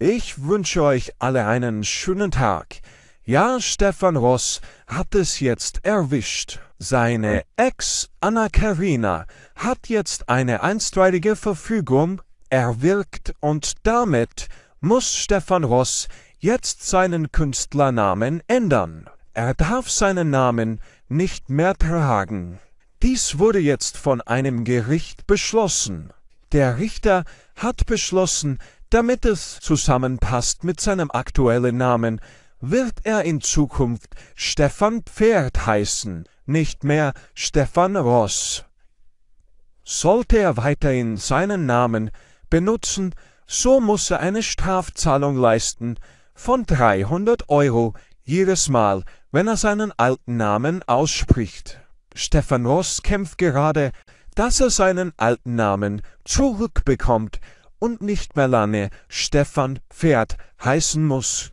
Ich wünsche euch alle einen schönen Tag. Ja, Stefan Ross hat es jetzt erwischt. Seine Ex Anna Karina hat jetzt eine einstweilige Verfügung erwirkt und damit muss Stefan Ross jetzt seinen Künstlernamen ändern. Er darf seinen Namen nicht mehr tragen. Dies wurde jetzt von einem Gericht beschlossen. Der Richter hat beschlossen, damit es zusammenpasst mit seinem aktuellen Namen, wird er in Zukunft Stefan Pferd heißen, nicht mehr Stefan Ross. Sollte er weiterhin seinen Namen benutzen, so muss er eine Strafzahlung leisten von 300 Euro jedes Mal, wenn er seinen alten Namen ausspricht. Stefan Ross kämpft gerade, dass er seinen alten Namen zurückbekommt, und nicht mehr lange Stefan Pferd heißen muss.